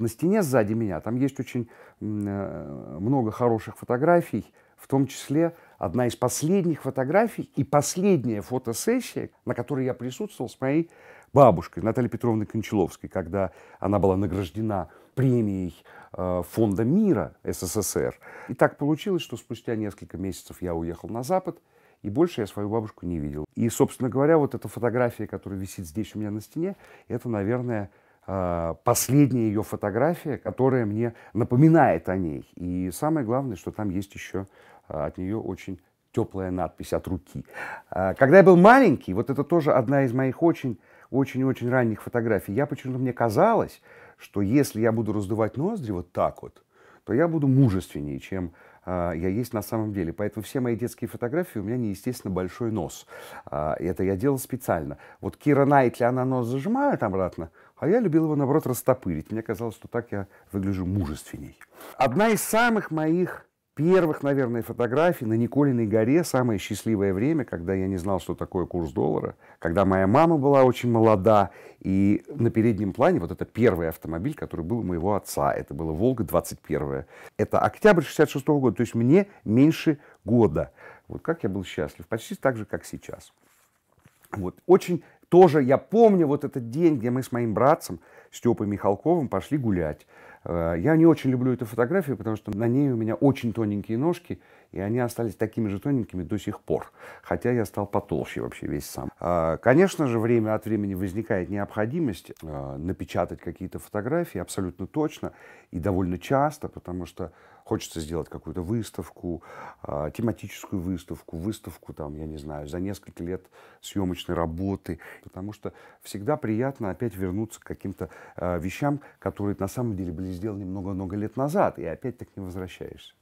на стене сзади меня, там есть очень э, много хороших фотографий, в том числе одна из последних фотографий и последняя фотосессия, на которой я присутствовал с моей бабушкой Натальей Петровной Кончаловской, когда она была награждена премией э, Фонда мира СССР. И так получилось, что спустя несколько месяцев я уехал на Запад, и больше я свою бабушку не видел. И, собственно говоря, вот эта фотография, которая висит здесь у меня на стене, это, наверное, а, последняя ее фотография, которая мне напоминает о ней. И самое главное, что там есть еще а, от нее очень теплая надпись от руки. А, когда я был маленький, вот это тоже одна из моих очень, очень, очень ранних фотографий. Я почему-то мне казалось, что если я буду раздувать ноздри вот так вот, то я буду мужественнее, чем я есть на самом деле. Поэтому все мои детские фотографии у меня неестественно большой нос. Это я делал специально. Вот Кира Найтли, она нос зажимает обратно, а я любил его, наоборот, растопырить. Мне казалось, что так я выгляжу мужественней. Одна из самых моих первых, наверное, фотографий на Николиной горе, самое счастливое время, когда я не знал, что такое курс доллара, когда моя мама была очень молода, и на переднем плане вот это первый автомобиль, который был у моего отца, это было «Волга 21». Это октябрь 66 -го года, то есть мне меньше года. Вот как я был счастлив, почти так же, как сейчас. Вот. Очень тоже я помню вот этот день, где мы с моим братцем Степой Михалковым пошли гулять. Э, я не очень люблю эту фотографию, потому что на ней у меня очень тоненькие ножки, и они остались такими же тоненькими до сих пор, хотя я стал потолще вообще весь сам. Э, конечно же, время от времени возникает необходимость э, напечатать какие-то фотографии абсолютно точно и довольно часто, потому что хочется сделать какую-то выставку, тематическую выставку, выставку там, я не знаю, за несколько лет съемочной работы, потому что всегда приятно опять вернуться к каким-то вещам, которые на самом деле были сделал немного-много лет назад, и опять так не возвращаешься.